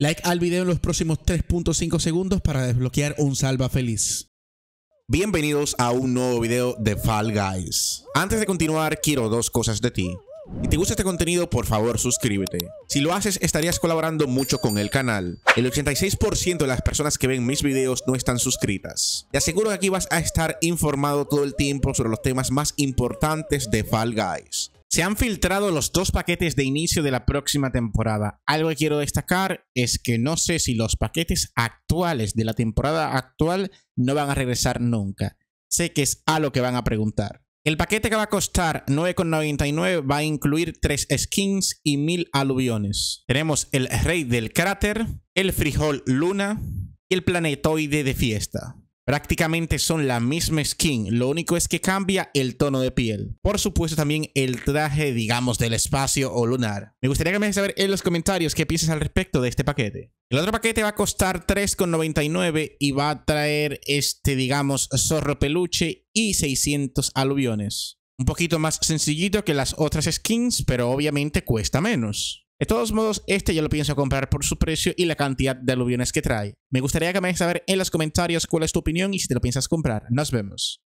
Like al video en los próximos 3.5 segundos para desbloquear un salva feliz. Bienvenidos a un nuevo video de Fall Guys. Antes de continuar, quiero dos cosas de ti. Si te gusta este contenido, por favor suscríbete. Si lo haces, estarías colaborando mucho con el canal. El 86% de las personas que ven mis videos no están suscritas. Te aseguro que aquí vas a estar informado todo el tiempo sobre los temas más importantes de Fall Guys. Se han filtrado los dos paquetes de inicio de la próxima temporada. Algo que quiero destacar es que no sé si los paquetes actuales de la temporada actual no van a regresar nunca. Sé que es a lo que van a preguntar. El paquete que va a costar 9,99 va a incluir 3 skins y 1000 aluviones. Tenemos el rey del cráter, el frijol luna y el planetoide de fiesta. Prácticamente son la misma skin, lo único es que cambia el tono de piel. Por supuesto también el traje, digamos, del espacio o lunar. Me gustaría que me dejes saber en los comentarios qué piensas al respecto de este paquete. El otro paquete va a costar 3,99 y va a traer este, digamos, zorro peluche y 600 aluviones. Un poquito más sencillito que las otras skins, pero obviamente cuesta menos. De todos modos, este ya lo pienso comprar por su precio y la cantidad de aluviones que trae. Me gustaría que me dejes saber en los comentarios cuál es tu opinión y si te lo piensas comprar. Nos vemos.